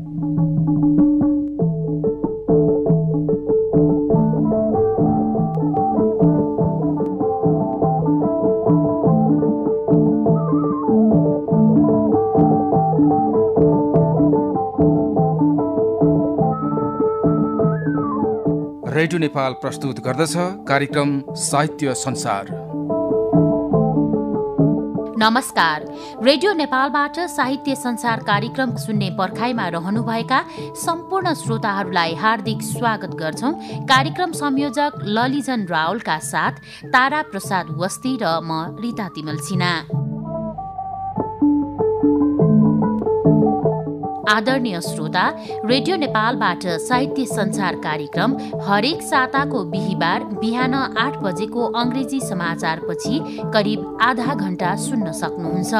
radio Nepal प्रस्तुत गर्दछ कार्यक्रम साहित्य संसार नमस्कार रेडियो नेपालबाट साहित्य संसार कार्यक्रम सुन्ने पर्खाइमा रहनुभएका सम्पूर्ण श्रोताहरूलाई हार्दिक स्वागत गर्छौ कार्यक्रम संयोजक ललिजन रावलका साथ तारा प्रसाद वस्ती र म रिता तिमल सिन्हा आदरणीय श्रोता रेडियो नेपालबाट साहित्य संसार कार्यक्रम हरेक साताको बिहिबार बिहान आठ बजेको अङ्ग्रेजी समाचारपछि करिब आधा घण्टा सुन्न सक्नुहुन्छ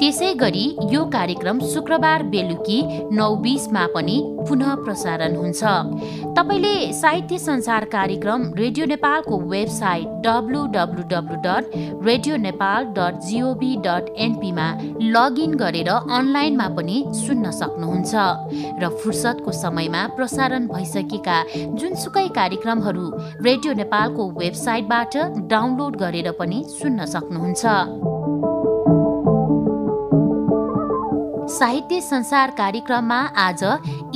त्यसै गरी यो कार्यक्रम शुक्रबार बेलुकी नौ बिसमा पनि पुनः प्रसारण हुन्छ तपाईँले साहित्य संसार कार्यक्रम रेडियो नेपालको website W W W dot radio Nepal dot G O V dot एनपीमा लगइन गरेर अनलाइनमा पनि सुन्न सक्नुहुन्छ र फुर्सदको समयमा प्रसारण भइसकेका जुनसुकै कार्यक्रमहरू रेडियो नेपालको वेबसाइटबाट डाउनलोड गरेर पनि सुन्न सक्नुहुन्छ साहित्य संसार कार्यक्रममा आज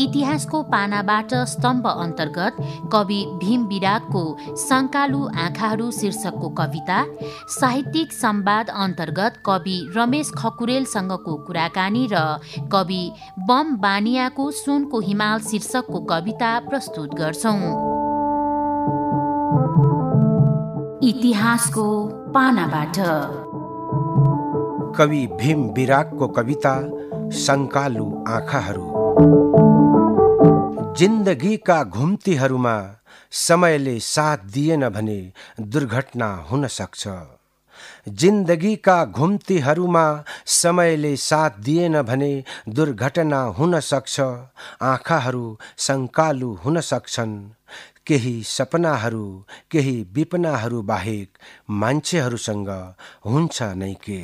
इतिहासको पानाबाट स्तम्भ अन्तर्गत कवि भीम विरागको सङ्कालु आँखाहरू शीर्षकको कविता साहित्यिक सम्वाद अन्तर्गत कवि रमेश खकुरेलसँगको कुराकानी र कवि बम बानियाको सुनको हिमाल शीर्षकको कविता प्रस्तुत गर्छौँ इतिहासको पानाबाट कवि भीम कविता सङ्कालु आँखाहरू जिन्दगीका घुम्तीहरूमा समयले साथ दिएन भने दुर्घटना हुन सक्छ जिन्दगीका घुम्तीहरूमा समयले साथ दिएन भने दुर्घटना हुन सक्छ आँखाहरू सङ्कालु हुन सक्छन् केही सपनाहरू केही विपनाहरू बाहेक मान्छेहरूसँग हुन्छ नै के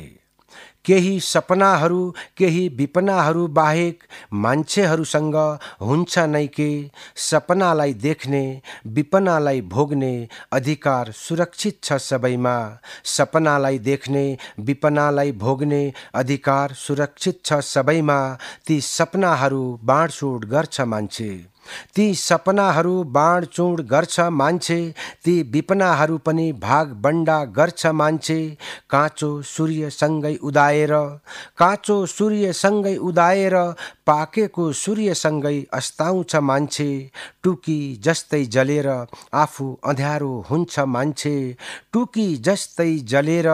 केही सपनाहरू केही विपनाहरू बाहेक मान्छेहरूसँग हुन्छ नै के सपनालाई देख्ने विपनालाई भोग्ने अधिकार सुरक्षित छ सबैमा सपनालाई देख्ने विपनालाई भोग्ने अधिकार सुरक्षित छ सबैमा ती सपनाहरू बाँडसुड गर्छ मान्छे ती सपनाहरू बाँडचुँड गर्छ मान्छे ती विपनाहरू पनि भाग बन्डा गर्छ मान्छे काँचो सूर्यसँगै उदाएर काँचो सूर्यसँगै उदाएर पाकेको सूर्यसँगै अस्ताउँछ मान्छे टुकी जस्तै जलेर आफू अँध्यारो हुन्छ मान्छे टुकी जस्तै जलेर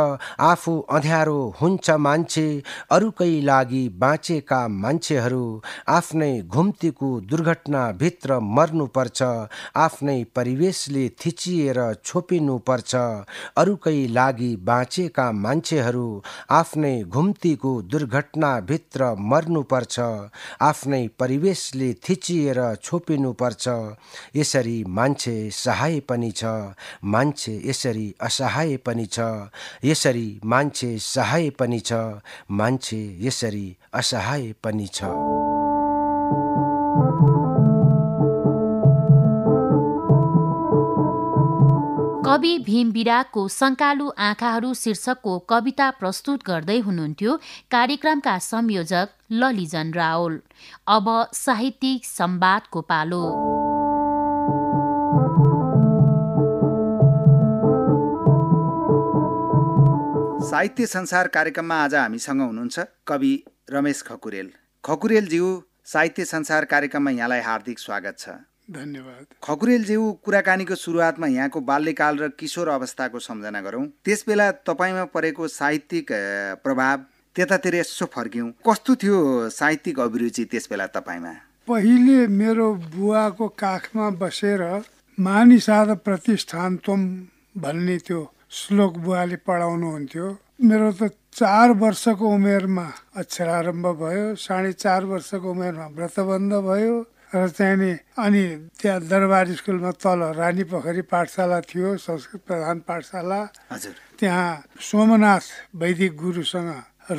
आफू अँध्यारो हुन्छ मान्छे अरूकै लागि बाँचेका मान्छेहरू आफ्नै घुम्तीको दुर्घटना भित्र मर्नुपर्छ आफ्नै परिवेशले थिचिएर छोपिनुपर्छ अरूकै लागि बाँचेका मान्छेहरू आफ्नै घुम्तीको दुर्घटनाभित्र मर्नुपर्छ आफ्नै परिवेशले थिचिएर छोपिनुपर्छ यसरी मान्छे सहाय पनि छ मान्छे यसरी असहाय पनि छ यसरी मान्छे सहाय पनि छ मान्छे यसरी असहाय पनि छ कवि भीमबिराको सङ्कालु आँखाहरू शीर्षकको कविता प्रस्तुत गर्दै हुनुहुन्थ्यो कार्यक्रमका संयोजक ललिजन रावल अब साहित्यिक सम्वादको पालो साहित्य संसार कार्यक्रममा आज हामीसँग हुनुहुन्छ कवि रमेश खकुरेल खकुरेलज्यू साहित्य संसार कार्यक्रममा यहाँलाई हार्दिक स्वागत छ धन्यवाद खकुरेलज्यू कुराकानीको सुरुवातमा यहाँको बाल्यकाल र किशोर अवस्थाको सम्झना गरौँ त्यस बेला तपाईँमा परेको साहित्यिक प्रभाव त्यतातिर यसो फर्क्यौँ कस्तो थियो साहित्यिक अभिरुचि त्यस बेला तपाईँमा पहिले मेरो बुवाको काखमा बसेर मानिसाद प्रतिष्ठान तुम भन्ने त्यो श्लोक बुवाले पढाउनु हुन्थ्यो मेरो त चार वर्षको उमेरमा अक्षरारम्भ भयो साढे चार वर्षको उमेरमा व्रतबन्ध भयो र त्यहाँनि अनि त्यहाँ दरबार स्कुलमा तल रानी पोखरी पाठशाला थियो संस्कृत प्रधान पाठशाला हजुर त्यहाँ सोमनाथ वैदिक गुरुसँग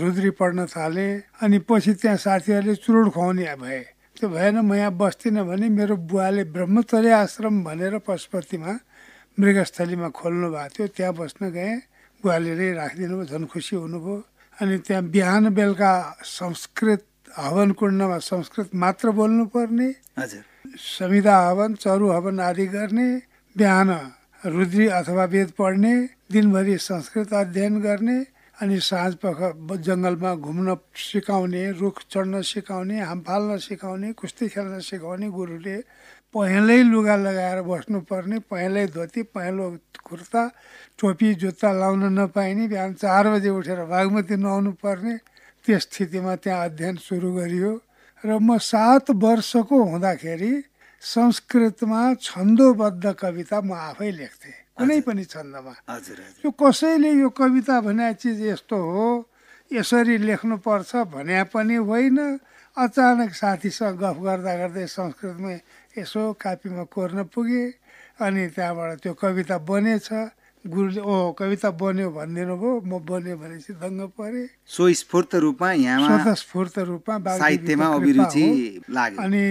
रुद्री पढ्न थाले अनि पछि त्यहाँ साथीहरूले चुरोड खुवाउने भए त्यो भएन म यहाँ बस्दिनँ भने मेरो बुवाले ब्रह्मचर्य आश्रम भनेर पशुपतिमा मृगस्थलीमा खोल्नु भएको थियो त्यहाँ बस्न गएँ बुवाले नै राखिदिनु भयो झन् खुसी हुनुभयो अनि त्यहाँ बिहान बेलुका संस्कृत हवन कुण्डमा संस्कृत मात्र बोल्नुपर्ने हजुर संविधा हवन चरु हवन आदि गर्ने बिहान रुद्री अथवा वेद पढ्ने दिनभरि संस्कृत अध्ययन गर्ने अनि साँझ पख जङ्गलमा घुम्न सिकाउने रुख चढ्न सिकाउने हाम फाल्न सिकाउने कुस्ती खेल्न सिकाउने गुरुले पहेँलै लुगा लगाएर बस्नुपर्ने पहेँलै धोती पहेँलो कुर्ता टोपी जुत्ता लाउन नपाइने बिहान चार बजे उठेर बागमती नुहाउनु पर्ने त्यस स्थितिमा त्यहाँ अध्ययन सुरु गरियो र म सात वर्षको हुँदाखेरि संस्कृतमा छन्दोबद्ध कविता म आफै लेख्थेँ कुनै पनि छन्दमा हजुर यो कसैले यो कविता भने चिज यस्तो हो यसरी लेख्नुपर्छ भने पनि होइन अचानक साथीसँग गफ गर्दा गर्दै संस्कृतमै यसो कापीमा कोर्न पुगेँ अनि त्यहाँबाट त्यो कविता बनेछ गुरुले ओ कविता बन्यो भनिदिनु भयो म बन्यो भनेपछि दङ्ग सो स्वस्फूर्त रूपमा यहाँ स्फूर्त रूपमा साहित्यमा अभिरुचि लाग्यो अनि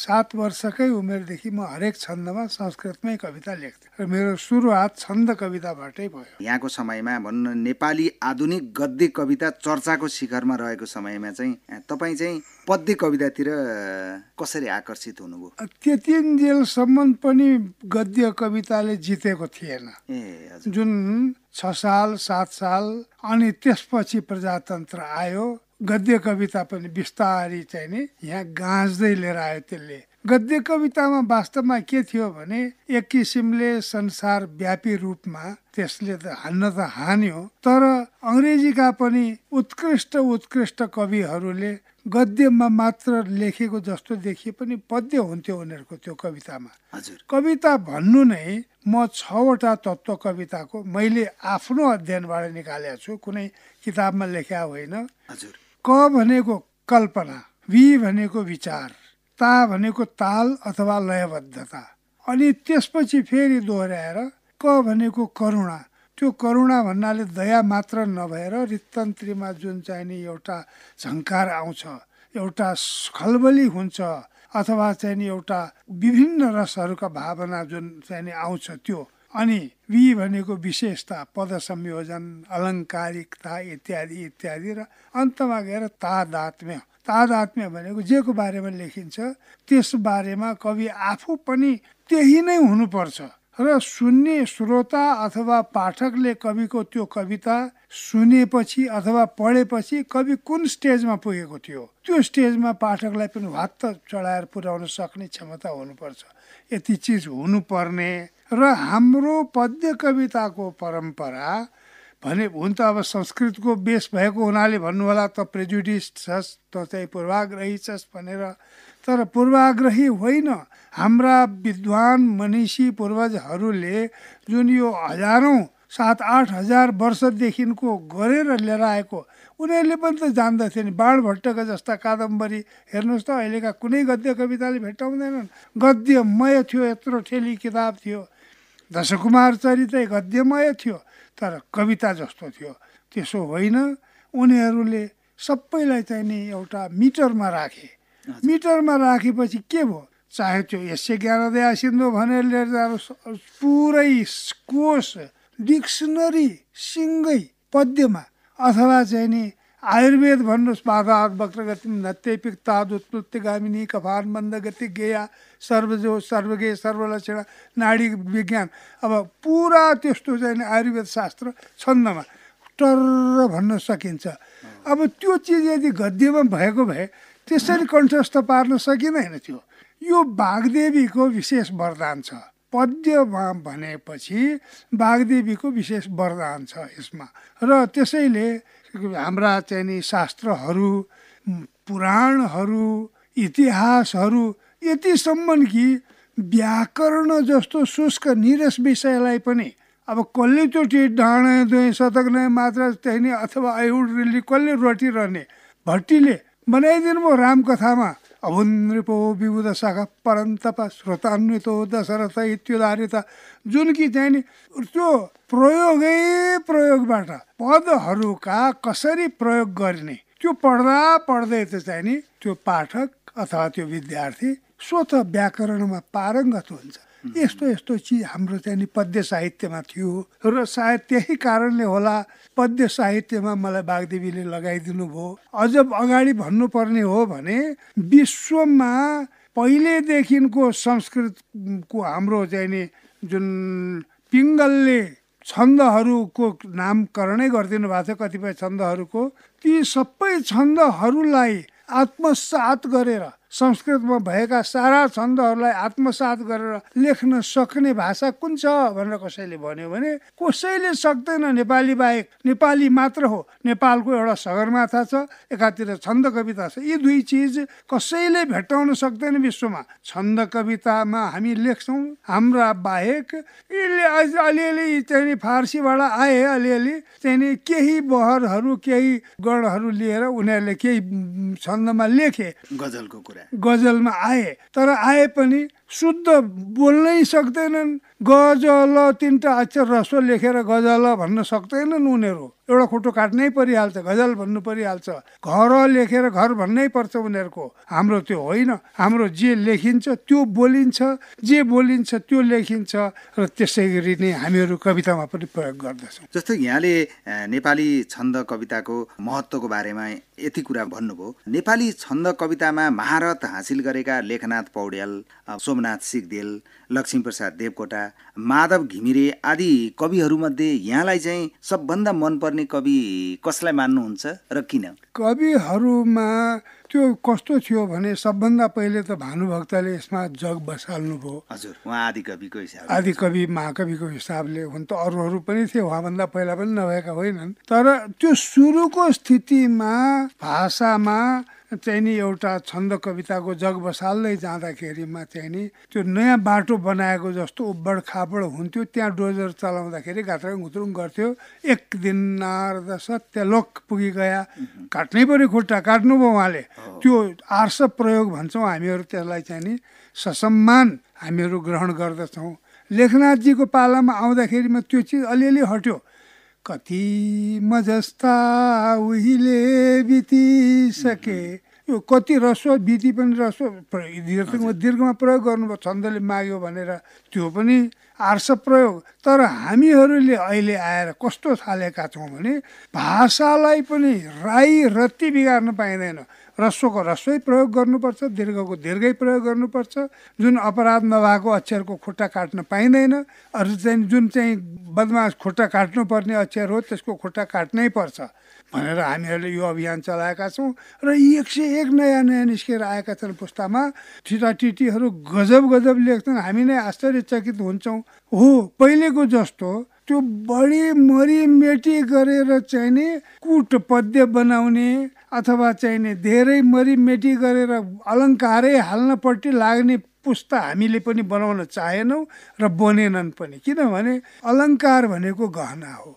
सात वर्षकै उमेरदेखि म हरेक छन्दमा संस्कृतमै कविता लेख्थेँ र मेरो सुरुवात छन्द कविताबाटै भयो यहाँको समयमा भनौँ नेपाली आधुनिक गद्य कविता चर्चाको शिखरमा रहेको समयमा चाहिँ तपाईँ चाहिँ पद्य कवितातिर कसरी आकर्षित हुनुभयो त्यतिन्जेलसम्म पनि गद्य कविताले जितेको थिएन जुन छ साल सात साल अनि त्यसपछि प्रजातन्त्र आयो गद्य कविता पनि बिस्तारी चाहिँ नि यहाँ गाँच्दै लिएर आयो त्यसले गद्य कवितामा वास्तवमा के थियो भने एक किसिमले संसार व्यापी रूपमा त्यसले त हान्न त हान्यो तर अङ्ग्रेजीका पनि उत्कृष्ट उत्कृष्ट कविहरूले गद्यमा मात्र लेखेको जस्तो देखिए पनि पद्य हुन्थ्यो उनीहरूको त्यो कवितामा हजुर कविता भन्नु नै म छवटा तत्त्व कविताको मैले आफ्नो अध्ययनबाट निकालेको छु कुनै किताबमा लेख्या होइन हजुर क भनेको कल्पना वि भनेको विचार ता भनेको ताल अथवा लयबद्धता अनि त्यसपछि फेरि दोहोऱ्याएर क भनेको करुणा त्यो करुणा भन्नाले दया मात्र नभएर रितन्त्रीमा जुन चाहिँ नि एउटा झङ्कार आउँछ एउटा खलबली हुन्छ अथवा चाहिँ नि एउटा विभिन्न रसहरूका भावना जुन चाहिँ नि आउँछ त्यो अनि वि भनेको विशेषता पद संयोजन अलङ्कारिकता इत्यादि इत्यादि र अन्तमा गएर तादात्म्य तादात्म्य भनेको जेको बारेमा लेखिन्छ त्यस बारेमा कवि आफू पनि त्यही नै हुनुपर्छ र सुन्ने श्रोता अथवा पाठकले कविको त्यो कविता सुनेपछि अथवा पढेपछि कवि कुन स्टेजमा पुगेको थियो त्यो स्टेजमा पाठकलाई पनि वात्त चढाएर पुर्याउन सक्ने क्षमता हुनुपर्छ यति चिज हुनुपर्ने र हाम्रो पद्य कविताको परम्परा भने हुन त अब संस्कृतको बेस भएको हुनाले भन्नुहोला त प्रेजुडिस्ट छस् त चाहिँ पूर्वाग्रही छस् भनेर तर पूर्वाग्रही होइन हाम्रा विद्वान मनिषी पूर्वजहरूले जुन यो हजारौँ सात आठ हजार वर्षदेखिको गरेर लिएर आएको उनीहरूले पनि त नि बाणभट्टका जस्ता कादम्बरी हेर्नुहोस् त अहिलेका कुनै गद्य कविताले भेट्टाउँदैनन् गद्यमय थियो यत्रो ठेली किताब थियो दशकुमार चरितै गद्यमय थियो तर कविता जस्तो थियो त्यसो होइन उनीहरूले सबैलाई चाहिँ नि एउटा मिटरमा राखे मिटरमा राखेपछि के भयो चाहे त्यो एक ज्ञान दया सिन्धु भनेर लिएर जानु पुरै कोष डिक्सनरी सिँगै पद्यमा अथवा चाहिँ नि आयुर्वेद भन्नुहोस् बाधा वक्रगति नत्य पिक्ताद उत्पत्तिगामिनी कफान मन्दगति गेया सर्वजो सर्वगे सर्वलक्षण नाडी विज्ञान अब पुरा त्यस्तो चाहिँ आयुर्वेद शास्त्र छन्दमा टर भन्न सकिन्छ अब त्यो चिज यदि गद्यमा भएको भए त्यसरी कन्ट्रस्ट त पार्न सकिँदैन थियो यो बागदेवीको विशेष वरदान छ पद्यमा भनेपछि बागदेवीको विशेष वरदान छ यसमा र त्यसैले हाम्रा चाहिँ नि शास्त्रहरू पुराणहरू इतिहासहरू यतिसम्म कि व्याकरण जस्तो शुष्क निरस विषयलाई पनि अब कसले चोटि डाँडा दुई सतक नै मात्र त्यही नै अथवा रेली कसले रोटिरहने भट्टीले बनाइदिनु भयो रामकथामा अभुनृपो विबुधसख परन्तप श्रोतान्वितो दशरथ इत्युदारित जुन कि चाहिँ त्यो प्रयोगै प्रयोगबाट पदहरूका कसरी प्रयोग गर्ने त्यो पढ्दा पढ्दै त चाहिँ नि त्यो पाठक अथवा त्यो विद्यार्थी स्वत व्याकरणमा पारङ्गत हुन्छ यस्तो यस्तो चिज हाम्रो चाहिँ नि पद्य साहित्यमा थियो र सायद त्यही कारणले होला पद्य साहित्यमा मलाई बागदेवीले लगाइदिनु भयो अझ अगाडि भन्नुपर्ने हो भने विश्वमा पहिलेदेखिको संस्कृतको हाम्रो चाहिँ नि जुन पिङ्गलले छन्दहरूको नामकरणै गरिदिनु भएको थियो कतिपय छन्दहरूको ती सबै छन्दहरूलाई आत्मसात गरेर संस्कृतमा भएका सारा छन्दहरूलाई आत्मसात गरेर लेख्न सक्ने भाषा कुन छ भनेर कसैले भन्यो भने कसैले सक्दैन नेपाली बाहेक नेपाली मात्र हो नेपालको एउटा सगरमाथा छ एकातिर छन्द कविता छ यी दुई चिज कसैले भेट्टाउन सक्दैन विश्वमा छन्द कवितामा हामी लेख्छौँ हाम्रा बाहेक यसले अलिअलि चाहिँ फारसीबाट आए अलिअलि चाहिँ केही बहरहरू केही गणहरू लिएर उनीहरूले केही छन्दमा लेखे गजलको कुरा गजलमा आए तर आए पनि शुद्ध बोल्नै सक्दैनन् गजल तिनवटा अक्षर ह्रस्व लेखेर गजल भन्न सक्दैनन् उनीहरू एउटा खुट्टो काट्नै परिहाल्छ गजल भन्नु परिहाल्छ घर लेखेर घर भन्नै पर्छ उनीहरूको हाम्रो त्यो होइन हाम्रो जे लेखिन्छ त्यो बोलिन्छ जे बोलिन्छ त्यो लेखिन्छ र त्यसै गरी नै हामीहरू कवितामा पनि प्रयोग गर्दछौँ जस्तो यहाँले नेपाली छन्द कविताको महत्त्वको बारेमा यति कुरा भन्नुभयो नेपाली छन्द कवितामा महारत हासिल गरेका लेखनाथ पौड्याल सोमनाथ सिगदेल लक्ष्मीप्रसाद देवकोटा माधव घिमिरे आदि कविहरूमध्ये यहाँलाई चाहिँ सबभन्दा मनपर्ने कवि कसलाई मान्नुहुन्छ र किन कविहरूमा त्यो कस्तो थियो भने सबभन्दा पहिले त भानुभक्तले यसमा जग बसाल्नुभयो हजुर उहाँ आदिकविको हिसाब आदिकवि महाकविको हिसाबले हुन त अरूहरू पनि थिए उहाँभन्दा पहिला पनि नभएका होइनन् तर त्यो सुरुको स्थितिमा भाषामा चाहिँ नि एउटा छन्द कविताको जग बसाल्दै जाँदाखेरिमा चाहिँ नि त्यो नयाँ बाटो बनाएको जस्तो उब्बड खाबड हुन्थ्यो त्यहाँ डोजर चलाउँदाखेरि घात्रङ घुत्रुङ गर्थ्यो एक दिन नार्द सत्य लोक पुगी काट्नै पऱ्यो खुट्टा काट्नुभयो उहाँले त्यो आर्स प्रयोग भन्छौँ हामीहरू त्यसलाई चाहिँ नि ससम्मान हामीहरू ग्रहण गर्दछौँ लेखनाथजीको पालामा आउँदाखेरिमा त्यो चिज अलिअलि हट्यो कति मजस्ता उहिले बितिसके यो कति रस्व बिति पनि रस्व दीर्घमा प्रयोग गर्नुभयो छन्दले माग्यो भनेर त्यो पनि आर्स प्रयोग तर हामीहरूले अहिले आएर कस्तो थालेका छौँ भने भाषालाई पनि राई रत्ती बिगार्न पाइँदैन रस्वको रस्वै प्रयोग गर्नुपर्छ दीर्घको दीर्घै प्रयोग गर्नुपर्छ जुन अपराध नभएको अक्षरको खुट्टा काट्न पाइँदैन अरू चाहिँ जुन चाहिँ बदमास खुट्टा काट्नुपर्ने अक्षर हो त्यसको खुट्टा काट्नै पर्छ भनेर हामीहरूले यो अभियान चलाएका छौँ र यी एक सय एक नयाँ नयाँ निस्केर आएका छन् पुस्तामा टिटीहरू गजब गजब लेख्छन् हामी नै आश्चर्यचकित हुन्छौँ हो पहिलेको जस्तो त्यो बढी मरी मरिमेटी गरेर चाहिने कुट पद्य बनाउने अथवा चाहिने धेरै मरी मरिमेटी गरेर अलङ्कारै हाल्नपट्टि लाग्ने पुस्ता हामीले पनि बनाउन चाहेनौँ र बनेनन् पनि किनभने अलङ्कार भनेको गहना हो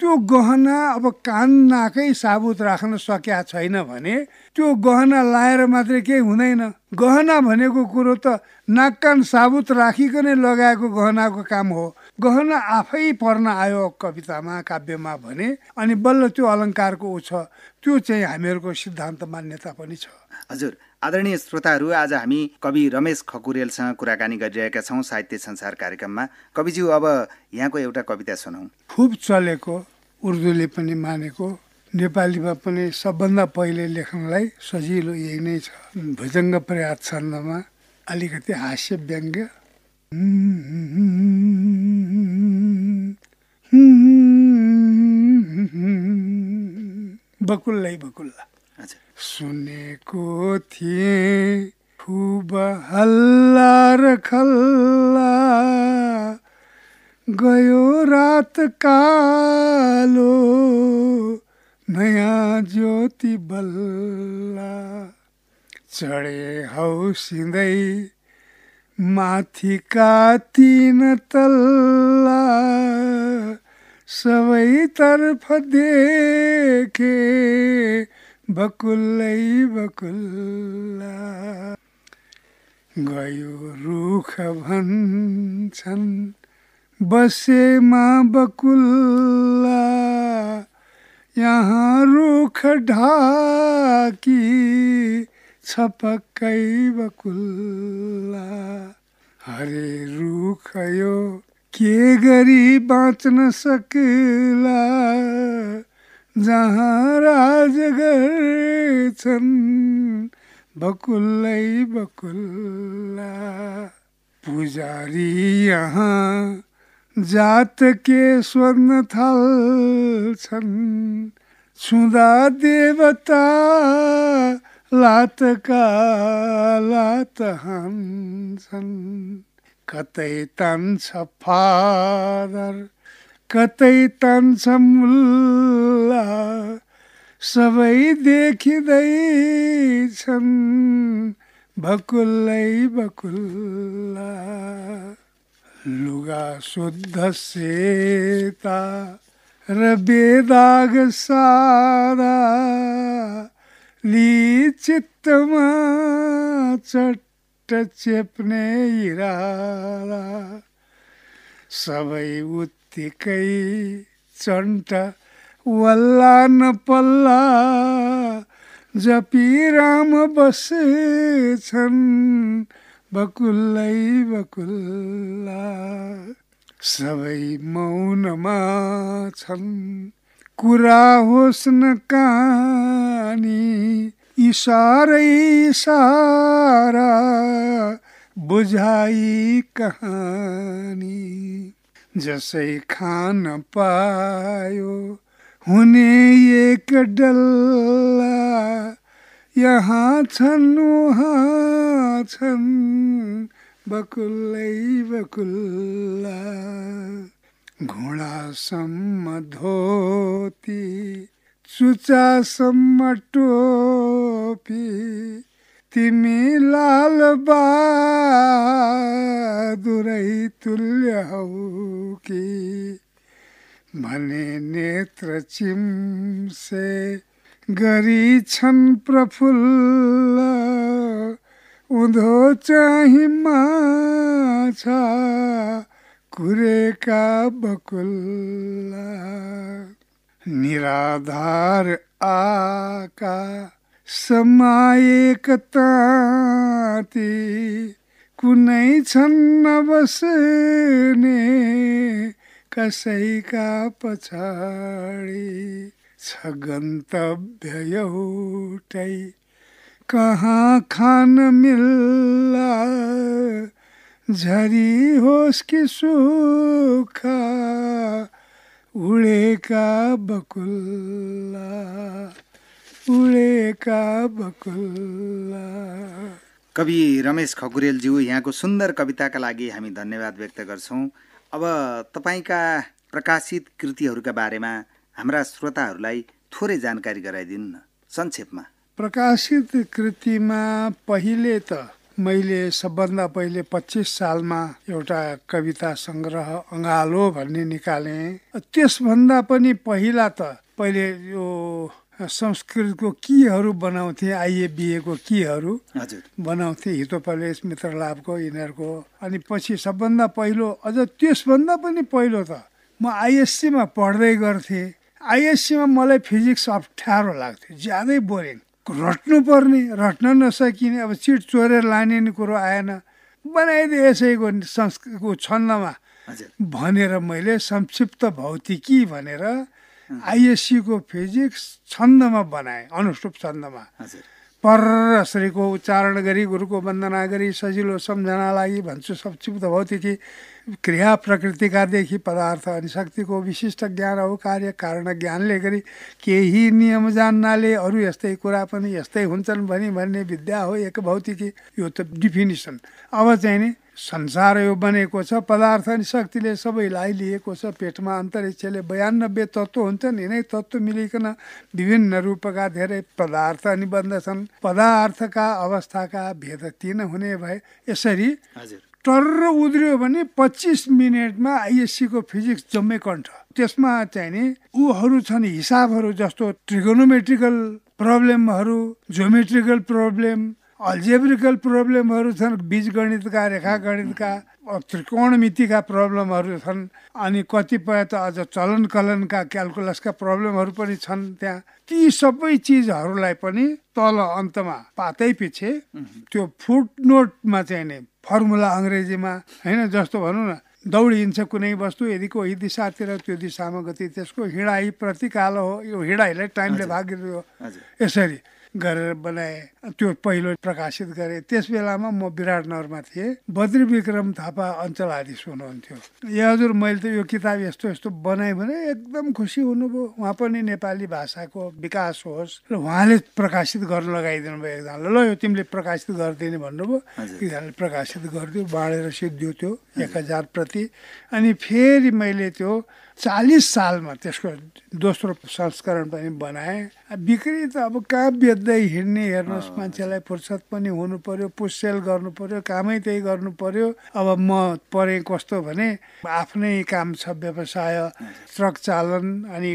त्यो गहना अब कान नाकै साबुत राख्न सकेका छैन भने त्यो गहना लाएर मात्रै केही हुँदैन गहना भनेको कुरो त नाक कान साबुत राखिकनै लगाएको गहनाको काम हो गहना आफै पर्न आयो कवितामा काव्यमा भने अनि बल्ल त्यो अलङ्कारको ऊ छ त्यो चाहिँ हामीहरूको सिद्धान्त मान्यता पनि छ हजुर आदरणीय श्रोताहरू आज हामी कवि रमेश खकुरेलसँग कुराकानी गरिरहेका छौँ साहित्य संसार कार्यक्रममा कविज्यू अब यहाँको एउटा कविता सुनौँ खुब चलेको उर्दूले पनि मानेको नेपालीमा पनि सबभन्दा पहिले लेख्नलाई सजिलो यही नै छ भुजङ्ग प्रयात छन्दमा अलिकति हास्य व्यङ्ग्य बकुल्लै बकुल्ला सुने को थिए खूब हल्ला रखल्ला गयो रात कालो नया ज्योति बल्ला चढे हौ सिंदई माथि का तीन तल्ला तरफ देखे बकुलै बकुल्ला गयो रुख भन्छन् बसेमा बकुल्ला यहाँ रुख ढाकी छपक्कै बकुल्ला हरे रुख यो के गरी बाँच्न सकला जहाँ राज गर्छन् बकुलै बकुल्ला पुजारी यहाँ जात के स्वर्ण थाल्छन् छुँदा देवता लातका लात हान्छन् कतै तान्छ फादर कतै तान्छ मुल्ला सबै देखिँदैछन् भकुल्लै भकुल्ला लुगा शुद्ध सेता र बेदाग सारा ली चित्तमा चट्ट चेप्ने इरारा सबै उत् त्यतिकै चण्ट वल्ला न पल्ला जपी राम बसेछन् बकुल्लै बकुल्ला सबै मौनमा छन् कुरा होस् न कहानी इसारै सारा बुझाई कहानी जसै खान पायो हुने एक डल्ला यहाँ छन् उहाँ छन् बकुल्लै बकुल्ला घुँडासम्म धोती चुचासम्म टोपी तिमी लाल बहादुरै तुल्य हौ कि भने नेत्र चिम्से गरी छन् प्रफुल्ल उँधो चाहिँ माछा कुरेका बकुल्ला निराधार आका समाएकता कुनै छन् नबसने कसैका पछाडि छ गन्तव्य एउटै कहाँ खान मिल्ला झरी होस् कि सुखा उडेका बकुल्ला कवि रमेश खगुरेलज्यू यहाँको सुन्दर कविताका लागि हामी धन्यवाद व्यक्त गर्छौँ अब तपाईँका प्रकाशित कृतिहरूका बारेमा हाम्रा श्रोताहरूलाई थोरै जानकारी गराइदिनु न संक्षेपमा प्रकाशित कृतिमा पहिले त मैले सबभन्दा पहिले पच्चिस सालमा एउटा कविता सङ्ग्रह अँगालो भन्ने निकालेँ त्यसभन्दा पनि पहिला त पहिले यो संस्कृतको केहरू बनाउँथे आइएबिएको केहरू बनाउँथे हितो प्रदेश मित्र लाभको यिनीहरूको अनि पछि सबभन्दा पहिलो अझ त्यसभन्दा पनि पहिलो त म आइएससीमा पढ्दै गर्थेँ आइएससीमा मलाई फिजिक्स अप्ठ्यारो लाग्थ्यो ज्यादै बोरिङ रट्नुपर्ने रट्न नसकिने अब चिट चोरेर लाने कुरो आएन बनाइदिए यसैको संस्कृतको छन्दमा भनेर मैले संक्षिप्त भौतिकी भनेर आइएससीको फिजिक्स छन्दमा बनाए अनुष्टुप छन्दमा पर श्रीको उच्चारण गरी गुरुको वन्दना गरी सजिलो सम्झना लागि भन्छु सपचिप्त भौतिकी क्रिया प्रकृतिकादेखि पदार्थ अनि शक्तिको विशिष्ट ज्ञान हो कार्य कारण ज्ञानले गरी केही नियम जान्नाले अरू यस्तै कुरा पनि यस्तै हुन्छन् भनी भन्ने विद्या हो एक भौतिकी यो त डिफिनिसन अब चाहिँ नि संसार यो बनेको छ पदार्थ अनि शक्तिले सबैलाई लिएको छ पेटमा अन्तरिक्षले बयानब्बे तत्त्व हुन्छन् यिनै तत्त्व मिलिकन विभिन्न रूपका धेरै पदार्थ अनि बन्दछन् पदार्थका अवस्थाका भेद तिन हुने भए यसरी टर उद्रियो भने पच्चिस मिनटमा आइएससीको फिजिक्स जम्मै कण्ठ त्यसमा चाहिँ नि ऊहरू छन् हिसाबहरू जस्तो ट्रिगोनोमेट्रिकल प्रब्लमहरू जोमेट्रिकल प्रब्लम अल्जेब्रिकल प्रब्लमहरू छन् बीजगणितका रेखागणितका त्रिकोणमितिका प्रब्लमहरू छन् अनि कतिपय त अझ चलन कलनका क्यालकुलसका प्रब्लमहरू पनि छन् त्यहाँ ती सबै चिजहरूलाई पनि तल अन्तमा पातै पछि त्यो फुट नोटमा चाहिँ नि फर्मुला अङ्ग्रेजीमा होइन जस्तो भनौँ न दौडिन्छ कुनै वस्तु यदि कोही दिशातिर त्यो दिशामा गति त्यसको हिँडाइ प्रतिकाल हो यो हिँडाइलाई टाइमले भागिरह्यो यसरी गरेर बनाएँ त्यो पहिलो प्रकाशित गरेँ त्यस बेलामा म विराटनगरमा थिएँ बद्री विक्रम थापा अञ्चल अञ्चलाधीश हुनुहुन्थ्यो ए हजुर मैले त यो किताब यस्तो यस्तो बनाएँ भने एकदम खुसी हुनुभयो उहाँ पनि नेपाली भाषाको विकास होस् र उहाँले प्रकाशित गर्न लगाइदिनु भयो एकजनालाई ल यो तिमीले प्रकाशित गरिदिने भन्नुभयो एकजनाले प्रकाशित गरिदियो बाँडेर सिद्धियो त्यो एक हजार प्रति अनि फेरि मैले त्यो चालिस सालमा त्यसको दोस्रो संस्करण पनि बनाएँ बिक्री त अब कहाँ बेच्दै हिँड्ने हेर्नुहोस् मान्छेलाई फुर्सद पनि हुनु पर्यो पुसेल गर्नु पर्यो कामै त्यही गर्नु पर्यो अब म परे कस्तो भने आफ्नै काम छ व्यवसाय ट्रक चालन अनि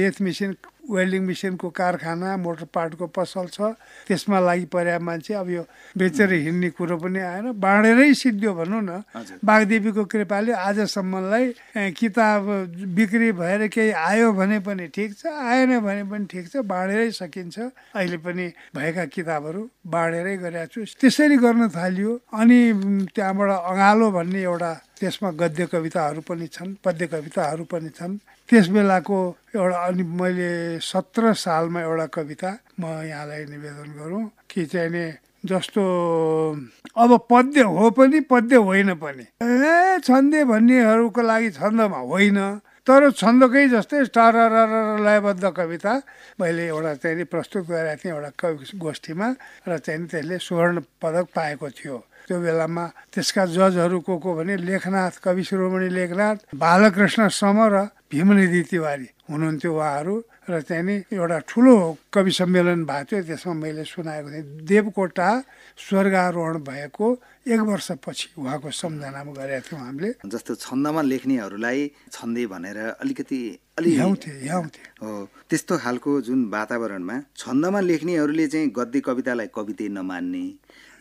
लेथ मेसिन वेल्डिङ मेसिनको कारखाना मोटर पार्टको पसल छ त्यसमा लागि परेका मान्छे अब यो बेचेर हिँड्ने कुरो पनि आएन बाँडेरै सिद्धियो भनौँ न बागदेवीको कृपाले आजसम्मलाई किताब बिक्री भएर केही आयो भने पनि ठिक छ आएन भने पनि ठिक छ बाँडेरै सकिन्छ अहिले पनि भएका किताबहरू बाँडेरै गरेका छु त्यसरी गर्न थालियो अनि त्यहाँबाट अँगालो भन्ने एउटा त्यसमा गद्य कविताहरू पनि छन् पद्य कविताहरू पनि छन् त्यस बेलाको एउटा अनि मैले सत्र सालमा एउटा कविता म यहाँलाई निवेदन गरौँ कि चाहिने जस्तो अब पद्य हो पनि पद्य होइन पनि ए छन्दे भन्नेहरूको लागि छन्दमा होइन तर छन्दकै जस्तै टाढा लयबद्ध कविता मैले एउटा चाहिँ प्रस्तुत गरेको थिएँ एउटा कवि गोष्ठीमा र चाहिँ त्यसले सुवर्ण पदक पाएको थियो त्यो बेलामा त्यसका जजहरू को को भने लेखनाथ कवि शिरोमणि लेखनाथ बालकृष्ण सम र भीमनिधि तिवारी हुनुहुन्थ्यो उहाँहरू र त्यहाँनिर एउटा ठुलो कवि सम्मेलन भएको थियो त्यसमा मैले सुनाएको थिएँ देवकोटा स्वर्गारोहण भएको एक वर्षपछि उहाँको सम्झनामा गरेका थियौँ हामीले जस्तो छन्दमा लेख्नेहरूलाई छन्दे भनेर अलिकति ह्याउँथे ह्याउँथे हो त्यस्तो खालको जुन वातावरणमा छन्दमा लेख्नेहरूले चाहिँ गद्य कवितालाई कविता नमान्ने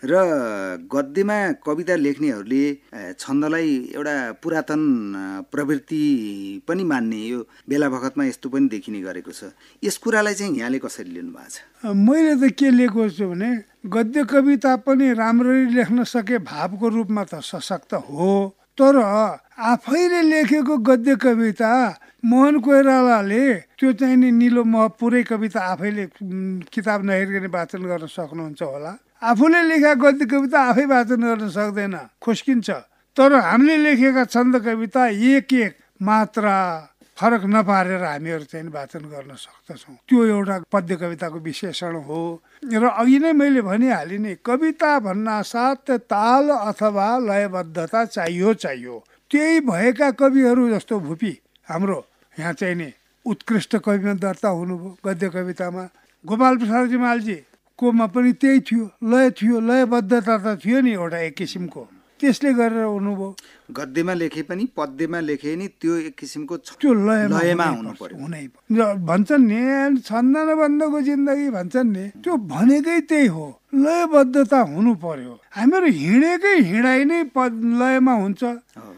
र गद्यमा कविता लेख्नेहरूले छन्दलाई एउटा पुरातन प्रवृत्ति पनि मान्ने यो बेला बखतमा यस्तो पनि देखिने गरेको छ यस कुरालाई चाहिँ यहाँले कसरी लिनु भएको छ मैले त के लिएको छु भने गद्य कविता पनि राम्ररी लेख्न सके भावको रूपमा त सशक्त हो तर आफैले लेखेको गद्य कविता मोहन कोइरालाले त्यो चाहिँ नि निलो मह पुरै कविता आफैले किताब नहेरिकन वाचन गर्न सक्नुहुन्छ होला आफूले लेखेका गद्य कविता आफै वाचन गर्न सक्दैन खुस्किन्छ तर हामीले लेखेका छन्द कविता एक एक मात्रा फरक नपारेर हामीहरू चाहिँ वाचन गर्न सक्दछौँ त्यो एउटा पद्य कविताको विशेषण हो र अघि नै मैले भनिहालेँ नि कविता भन्नासाथ ताल अथवा लयबद्धता चाहियो चाहियो त्यही भएका कविहरू जस्तो भुपी हाम्रो यहाँ चाहिँ नि उत्कृष्ट कविमा दर्ता हुनुभयो गद्य कवितामा गोपाल प्रसाद जिमालजी कोमा पनि त्यही थियो लय थियो लयबद्धता त थियो नि एउटा एक किसिमको त्यसले गरेर हुनुभयो गद्यमा लेखे पनि पद्यमा लेखे नि त्यो एक किसिमको त्यो लयमा हुनै भन्छन् नि छन्दनबन्दको जिन्दगी भन्छन् नि त्यो भनेकै त्यही हो लयबद्धता हुनु पर्यो हामीहरू हिँडेकै हिँडाइ नै लयमा हुन्छ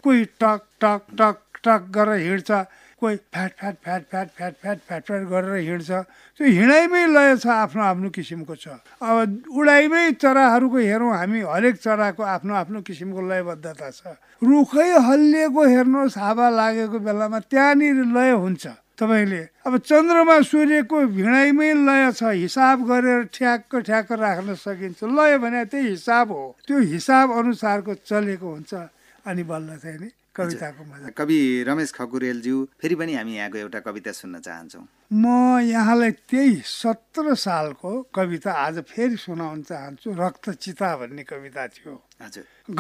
कोही टक टक टक टक गरेर हिँड्छ कोही फ्याट फ्याट फ्याट फ्याट फ्याट फ्याट फ्याट फ्याट गरेर हिँड्छ त्यो हिँडाइमै लय छ आफ्नो आफ्नो किसिमको छ अब उडाइमै चराहरूको हेरौँ हामी हरेक चराको आफ्नो आफ्नो किसिमको लयबद्धता छ रुखै हल्लिएको हेर्नुहोस् हावा लागेको बेलामा त्यहाँनिर लय हुन्छ तपाईँले अब चन्द्रमा सूर्यको भिडाइमै लय छ हिसाब गरेर ठ्याक्क ठ्याक्क राख्न सकिन्छ लय भने त्यही हिसाब हो त्यो हिसाब अनुसारको चलेको हुन्छ अनि बल्ल चाहिँ नि कविताको मजा कवि रमेश खकुरेलज्यू फेरि पनि हामी यहाँको एउटा कविता सुन्न चाहन्छौँ म यहाँलाई त्यही सत्र सालको कविता आज फेरि सुनाउन चाहन्छु रक्तचिता भन्ने कविता थियो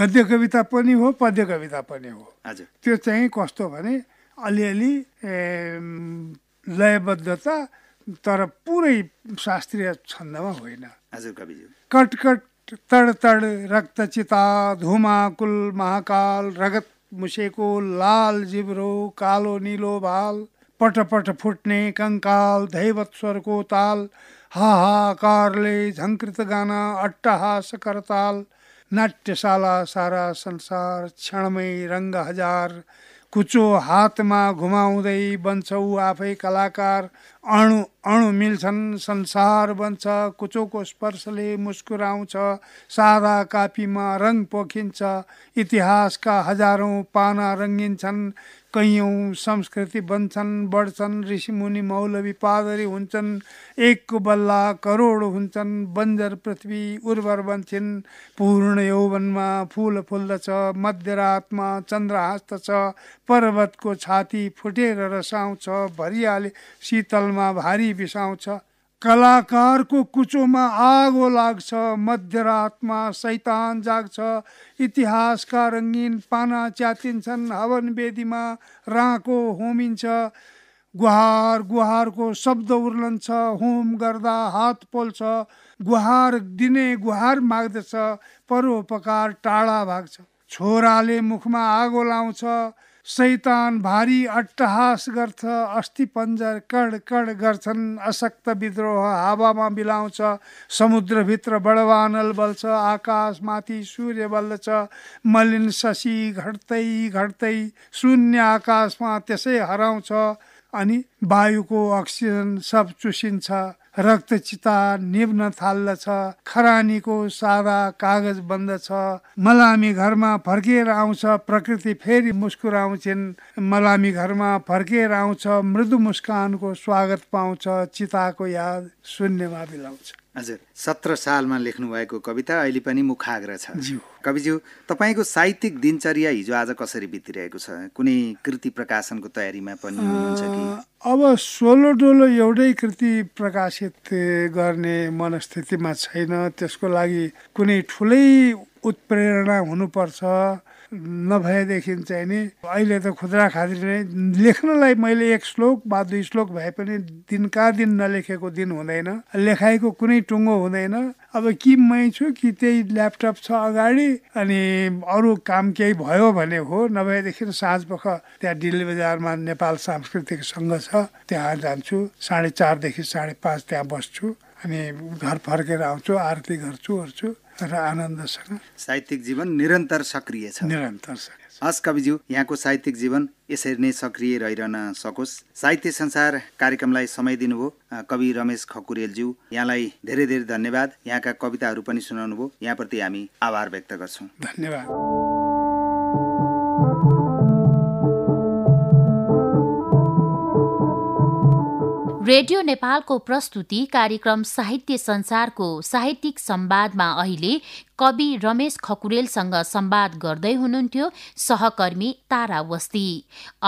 गद्य कविता पनि हो पद्य कविता पनि हो त्यो चाहिँ कस्तो भने अलिअलि लयबद्धता तर पुरै शास्त्रीय छन्दमा होइन हजुर कट कटकट तड तड रक्तचिता धुमाकुल महाकाल रगत मुसेको लाल जिब्रो कालो नीलो भाल पटपट फुट्ने कङ्काल धैवत्स्वरको ताल हाहाकारले झङ्कृत गाना अट्टहास करताल नाट्यशाला सारा संसार क्षणमय रङ्ग हजार कुचो हातमा घुमाउँदै बन्छौ आफै कलाकार अणु अणु मिल्छन् संसार बन्छ कुचोको स्पर्शले मुस्कुराउँछ सादा कापीमा रङ पोखिन्छ इतिहासका हजारौँ पाना रङ्गिन्छन् कैयौँ संस्कृति बन्छन् बढ्छन् ऋषिमुनि मौलवी पादरी हुन्छन् एकको बल्ला करोड हुन्छन् बन्जर पृथ्वी उर्वर बन्छन् पूर्ण यौवनमा फुल फुल्दछ मध्यरातमा चन्द्र हाँस्दछ पर्वतको छाती फुटेर रसाउँछ भरियाले शीतलमा भारी बिसाउँछ कलाकारको कुचोमा आगो लाग्छ मध्यरातमा सैतान जाग्छ इतिहासका रङ्गिन पाना च्यातिन्छन् हवन वेदीमा राँको होमिन्छ गुहार गुहारको शब्द उर्लन्छ होम गर्दा हात पोल्छ गुहार दिने गुहार माग्दछ परोपकार टाढा भाग्छ छोराले मुखमा आगो लाउँछ सैतान भारी अट्टहास गर्छ अस्थिपञ्जर कड कड गर्छन् अशक्त विद्रोह हावामा बिलाउँछ समुद्रभित्र बडवानल बल्छ आकाशमाथि सूर्य बल्छ मलिन शशी घट्दै घट्दै शून्य आकाशमा त्यसै हराउँछ अनि वायुको अक्सिजन सब चुसिन्छ रक्तचिता निभ्न थाल्दछ खरानीको सादा कागज बन्दछ मलामी घरमा फर्किएर आउँछ प्रकृति फेरि मुस्कुराउँछिन् मलामी घरमा फर्किएर आउँछ मृदु मुस्कानको स्वागत पाउँछ चिताको याद शून्यमा बिलाउँछ हजुर सत्र सालमा लेख्नुभएको कविता अहिले पनि मुखाग्र छ कविज्यू तपाईँको साहित्यिक दिनचर्या हिजो आज कसरी बितिरहेको छ कुनै कृति प्रकाशनको तयारीमा पनि हुनुहुन्छ कि अब सोलो डोलो एउटै कृति प्रकाशित गर्ने मनस्थितिमा छैन त्यसको लागि कुनै ठुलै उत्प्रेरणा हुनुपर्छ नभएदेखि चाहिँ नि अहिले त खुद्रा नै लेख्नलाई मैले एक श्लोक वा दुई श्लोक भए पनि दिनका दिन नलेखेको दिन हुँदैन लेखाएको कुनै टुङ्गो हुँदैन अब कि मै छु कि त्यही ल्यापटप छ अगाडि अनि अरू काम केही भयो भने हो नभएदेखि साँझ पख त्यहाँ दिल्ली बजारमा नेपाल सांस्कृतिक सङ्घ छ त्यहाँ जान्छु साढे चारदेखि साढे पाँच त्यहाँ बस्छु अनि घर फर्केर आउँछु आरती गर्छु ओर्छु र आनन्दसँग साहित्यिक जीवन निरन्तर सक्रिय छ निरन्तर सक्रिय हस् कविज्यू यहाँको साहित्यिक जीवन यसरी नै सक्रिय रहिरहन सकोस् साहित्य संसार कार्यक्रमलाई समय दिनुभयो कवि रमेश खकुरेलज्यू यहाँलाई धेरै धेरै धन्यवाद यहाँका कविताहरू पनि सुनाउनु भयो यहाँप्रति हामी आभार व्यक्त गर्छौँ धन्यवाद रेडियो नेपालको प्रस्तुति कार्यक्रम साहित्य संसारको साहित्यिक संवादमा अहिले कवि रमेश खकुरेलसँग सम्वाद गर्दै हुनुहुन्थ्यो सहकर्मी तारा वस्ती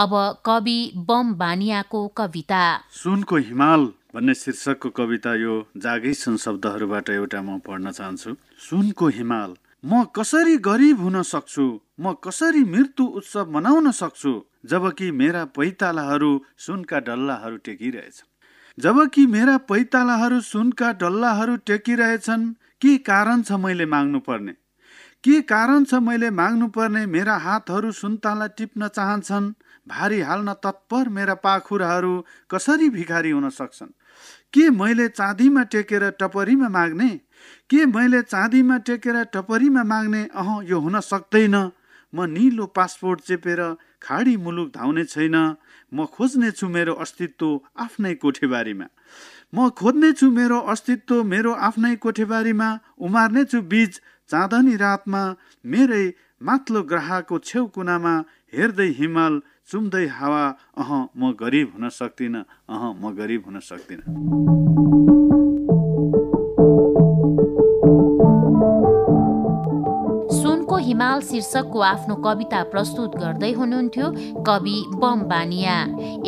अब कवि बम बानियाको कविता सुनको हिमाल भन्ने शीर्षकको कविता यो जागै सुन शब्दहरूबाट एउटा म पढ्न चाहन्छु सुनको हिमाल म कसरी गरिब हुन सक्छु म कसरी मृत्यु उत्सव मनाउन सक्छु जबकि मेरा पैतालाहरू सुनका डल्लाहरू टेकिरहेछ जबकि मेरा पैतालाहरू सुनका डल्लाहरू टेकिरहेछन् के कारण छ मैले माग्नु पर्ने के कारण छ मैले माग्नु पर्ने मेरा हातहरू सुन्तालाई टिप्न चाहन्छन् भारी हाल्न तत्पर मेरा पाखुराहरू कसरी भिखारी हुन सक्छन् के मैले चाँदीमा टेकेर टपरीमा माग्ने के मैले चाँदीमा टेकेर टपरीमा माग्ने अह यो हुन सक्दैन म निलो पासपोर्ट चेपेर खाडी मुलुक धाउने छैन म खोज्नेछु मेरो अस्तित्व आफ्नै कोठेबारीमा म खोज्नेछु मेरो अस्तित्व मेरो आफ्नै कोठेबारीमा उमार्नेछु बीज चाँदनी रातमा मेरै माथ्लो ग्रहको छेउकुनामा हेर्दै हिमाल चुम्दै हावा अह म गरिब हुन सक्दिनँ अह म गरिब हुन सक्दिनँ हिमाल शीर्षकको आफ्नो कविता प्रस्तुत गर्दै हुनुहुन्थ्यो कवि बम बानिया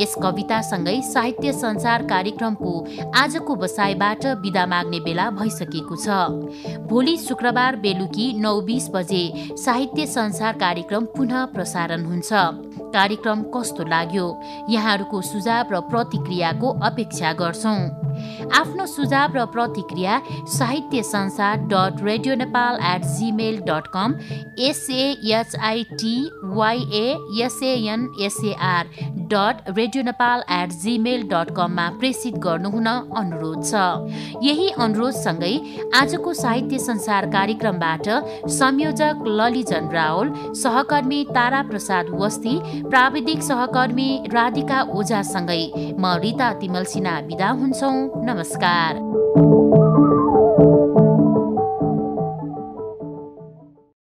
यस कवितासँगै साहित्य संसार कार्यक्रमको आजको बसाइबाट विदा माग्ने बेला भइसकेको छ भोलि शुक्रबार बेलुकी नौ बिस बजे साहित्य संसार कार्यक्रम पुनः प्रसारण हुन्छ कार्यक्रम कस्तो लाग्यो यहाँहरूको सुझाव र प्रतिक्रियाको अपेक्षा गर्छौँ आफ्नो सुझाव र प्रतिक्रिया साहित्य संसार dot radio Nepal at Gmail dot com एसएएचआइटिवाइएएसएएन dot radio Nepal at Gmail dot कममा प्रेसित गर्नुहुन अनुरोध छ यही अनुरोधसँगै आजको साहित्य संसार कार्यक्रमबाट संयोजक ललिजन रावल सहकर्मी तारा प्रसाद वस्ती प्राविधिक सहकर्मी राधिका ओझासँगै म रिता तिमल सिन्हा विदा हुन्छौँ नमस्कार